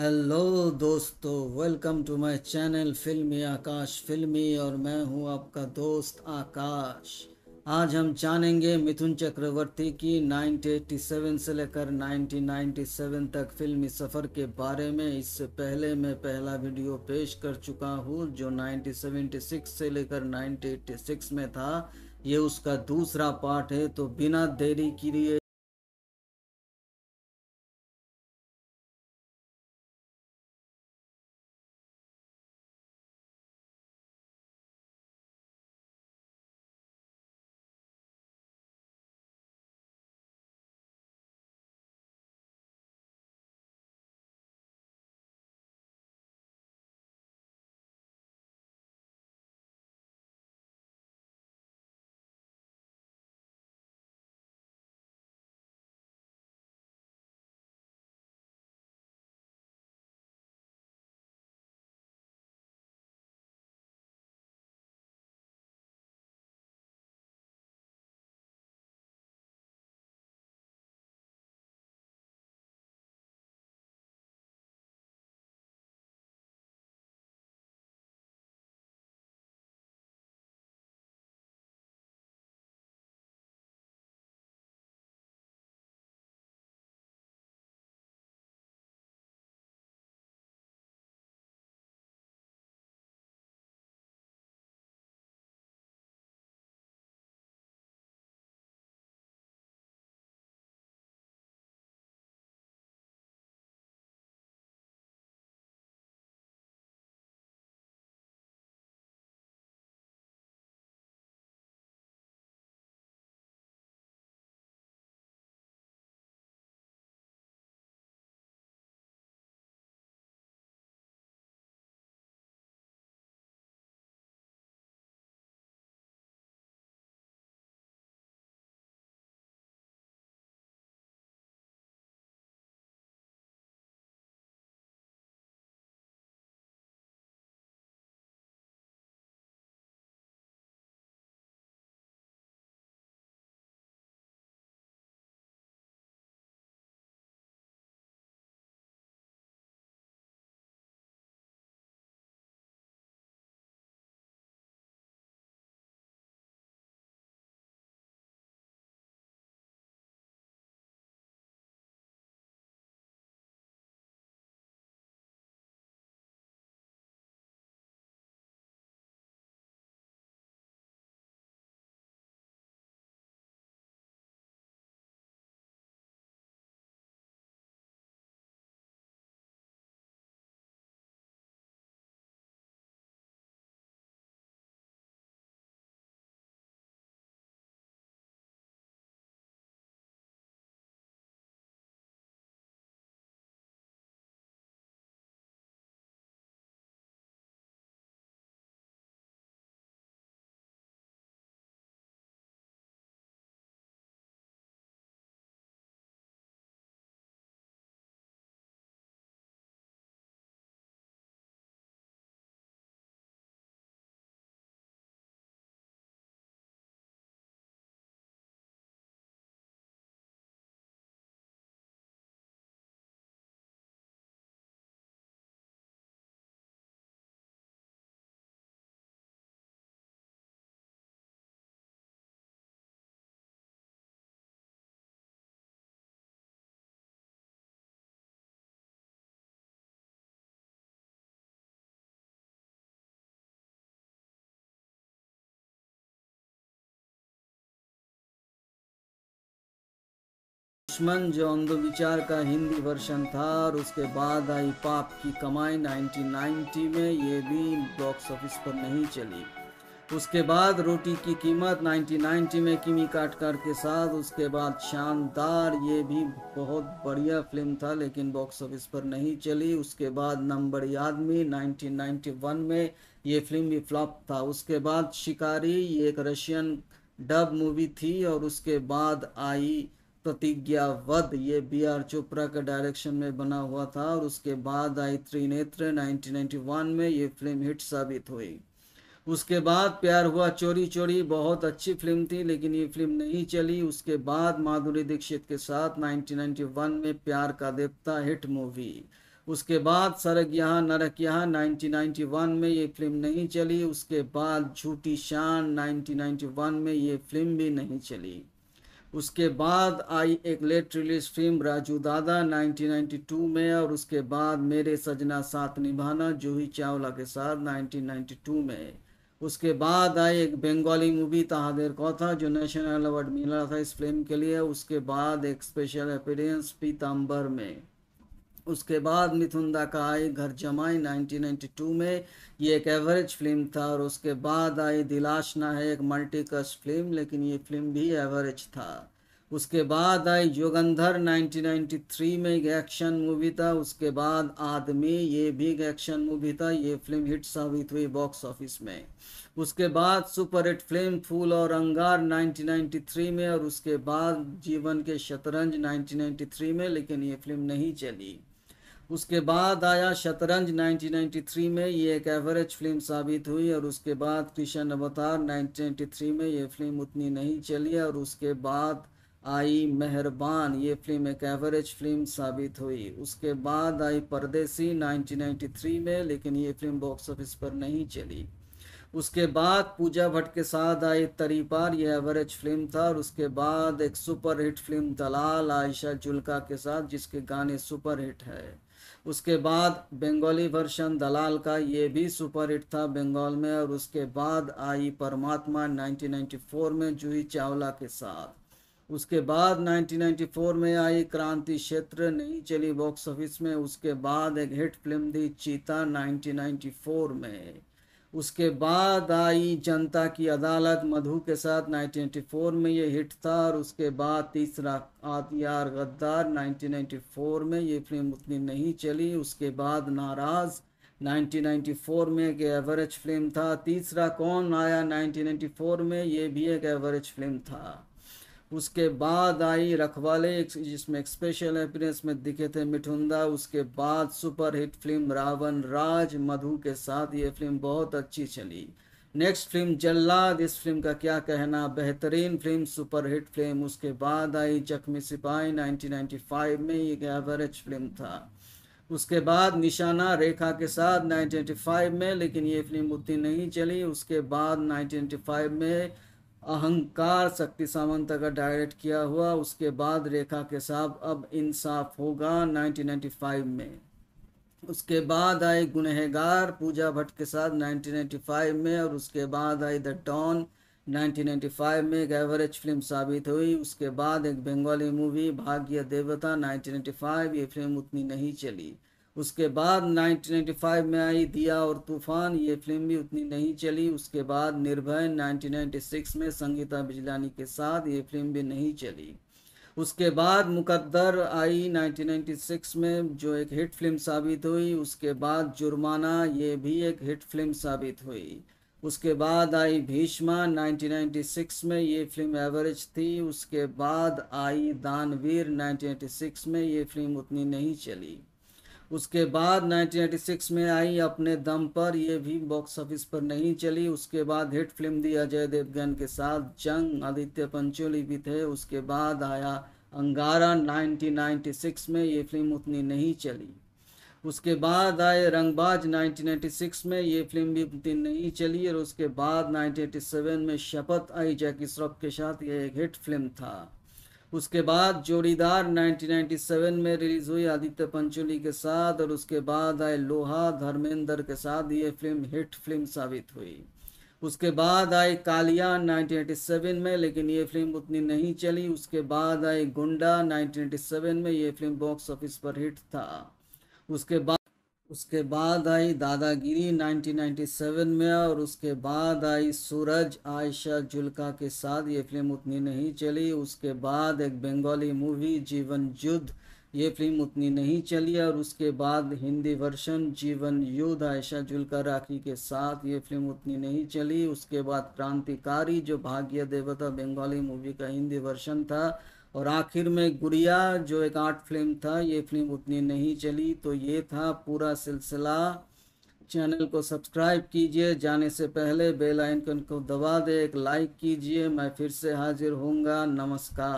hello दोस्तों welcome to my channel फिल्मी आकाश फिल्मी और मैं हूं आपका दोस्त आकाश आज हम जानेंगे मिथुन चक्रवर्ती की 1987 से लेकर 1997 तक फिल्मी सफ़र के बारे में इससे पहले मैं पहला वीडियो पेश कर चुका हूं जो 1976 से लेकर 1986 में था ये उसका दूसरा पार्ट है तो बिना देरी किए दुश्मन जो अंधविचार का हिंदी वर्षन था और उसके बाद आई पाप की कमाई 1990 में ये भी बॉक्स ऑफिस पर नहीं चली उसके बाद रोटी की कीमत 1990 में किमी काटकर के साथ उसके बाद शानदार ये भी बहुत बढ़िया फिल्म था लेकिन बॉक्स ऑफिस पर नहीं चली उसके बाद नंबर आदमी 1991 में ये फिल्म भी फ्लॉप था उसके बाद शिकारी ये एक रशियन डब मूवी थी और उसके बाद आई प्रतिज्ञावध ये बी आर चोपड़ा का डायरेक्शन में बना हुआ था और उसके बाद आई त्रिनेत्र 1991 में ये फिल्म हिट साबित हुई उसके बाद प्यार हुआ चोरी चोरी बहुत अच्छी फिल्म थी लेकिन ये फिल्म नहीं चली उसके बाद माधुरी दीक्षित के साथ 1991 में प्यार का देवता हिट मूवी उसके बाद सरग यहाँ नरक यहाँ 1991 में ये फिल्म नहीं चली उसके बाद झूठी शान 1991 में ये फिल्म भी नहीं चली उसके बाद आई एक लेट रिलीज फिल्म राजू दादा 1992 में और उसके बाद मेरे सजना साथ निभाना जूही चावला के साथ 1992 में उसके बाद आई एक बंगाली मूवी तहादेर कौथा जो नेशनल अवार्ड मिला था इस फिल्म के लिए उसके बाद एक स्पेशल अपीयरेंस पीताम्बर में उसके बाद मिथुंदा का आई घर जमाई 1992 में ये एक एवरेज फिल्म था और उसके बाद आई दिलाशना है एक मल्टीकस्ट फिल्म लेकिन ये फिल्म भी एवरेज था उसके बाद आई जोगंधर 1993 में एक एक्शन मूवी था उसके बाद आदमी ये भी एक एक्शन मूवी था ये फिल्म हिट साबित हुई बॉक्स ऑफिस में उसके बाद सुपर हिट फिल्म फूल और अंगार 1993 में और उसके बाद जीवन के शतरंज 1993 में लेकिन ये फिल्म नहीं चली उसके बाद आया शतरंज 1993 में ये एक एवरेज फिल्म साबित हुई और उसके बाद किशन अवतार 1993 में ये फिल्म उतनी नहीं चली और उसके बाद आई मेहरबान ये फिल्म एक एवरेज फिल्म साबित हुई उसके बाद आई परदेसी 1993 में लेकिन ये फिल्म बॉक्स ऑफिस पर नहीं चली उसके बाद पूजा भट्ट के साथ आई तरी पार यह एवरेज फिल्म था और उसके बाद एक super hit film Dalaal Ayesha Jhulka के साथ जिसके गाने सुपर हिट है उसके बाद बंगाली वर्षन दलाल का ये भी सुपर हिट था बंगाल में और उसके बाद आई परमात्मा 1994 में जूही चावला के साथ उसके बाद 1994 में आई क्रांति क्षेत्र नहीं चली बॉक्स ऑफिस में उसके बाद एक हिट फिल्म थी चीता 1994 में उसके बाद आई जनता की अदालत मधु के साथ 1994 में ये हिट था और उसके बाद तीसरा आतियार गद्दार 1994 में ये फिल्म उतनी नहीं चली उसके बाद नाराज़ 1994 में एक एवरेज फिल्म था तीसरा कौन आया 1994 में ये भी एक एवरेज फिल्म था उसके बाद आई रखवाले जिसमें स्पेशल अपीरेंस में दिखे थे मिठुंदा उसके बाद सुपरहिट फिल्म रावण राज मधु के साथ ये फिल्म बहुत अच्छी चली नेक्स्ट फिल्म जल्लाद इस फिल्म का क्या कहना बेहतरीन फिल्म सुपरहिट फिल्म उसके बाद आई जख्मी सिपाही 1995 में ये एवरेज फिल्म था उसके बाद निशाना रेखा के साथ 1995 में लेकिन ये फिल्म उतनी नहीं चली उसके बाद 1995 में अहंकार शक्ति सामंत का डायरेक्ट किया हुआ उसके बाद रेखा के साहब अब इंसाफ होगा 1995 में उसके बाद आई गुनहगार पूजा भट्ट के साथ 1995 में और उसके बाद आई द डॉन 1995 में एक एवरेज फिल्म साबित हुई उसके बाद एक बंगाली मूवी भाग्य देवता 1995 ये फिल्म उतनी नहीं चली उसके बाद 1995 में आई दिया और तूफान ये फिल्म भी उतनी नहीं चली उसके बाद निर्भय 1996 में संगीता बिजलानी के साथ ये फिल्म भी नहीं चली उसके बाद मुकद्दर आई 1996 में जो एक हिट फिल्म साबित हुई उसके बाद जुर्माना ये भी एक हिट फिल्म साबित हुई उसके बाद आई भीष्मा 1996 में ये फिल्म एवरेज थी उसके बाद आई दानवीर 1996 में ये फिल्म उतनी नहीं चली उसके बाद 1986 में आई अपने दम पर ये भी बॉक्स ऑफिस पर नहीं चली उसके बाद हिट फिल्म दी अजय देवगन के साथ जंग आदित्य पंचोली भी थे उसके बाद आया अंगारा 1996 में ये फिल्म उतनी नहीं चली उसके बाद आए रंगबाज 1996 में ये फिल्म भी उतनी नहीं चली और उसके बाद 1987 में शपथ आई जैकी श्रॉफ के साथ ये एक हिट फिल्म था उसके बाद जोड़ीदार 1997 में रिलीज हुई आदित्य पंचोली के साथ और उसके बाद आए लोहा धर्मेंद्र के साथ ये फिल्म हिट फिल्म साबित हुई उसके बाद आई कालिया 1987 में लेकिन ये फिल्म उतनी नहीं चली उसके बाद आई गुंडा 1987 में ये फिल्म बॉक्स ऑफिस पर हिट था उसके बाद उसके बाद आई दादागिरी 1997 में और उसके बाद आई सूरज आयशा जुल्का के साथ ये फिल्म उतनी नहीं चली उसके बाद एक बंगाली मूवी जीवन युद्ध ये फिल्म उतनी नहीं चली और उसके बाद हिंदी वर्षन जीवन युद्ध आयशा जुल्का राखी के साथ ये फिल्म उतनी नहीं चली उसके बाद क्रांतिकारी जो भाग्य देवता बंगाली मूवी का हिंदी वर्षन था और आखिर में गुड़िया जो एक आर्ट फिल्म था ये फिल्म उतनी नहीं चली तो ये था पूरा सिलसिला चैनल को सब्सक्राइब कीजिए जाने से पहले बेल आइकन को दबा दे एक लाइक कीजिए मैं फिर से हाजिर होऊंगा नमस्कार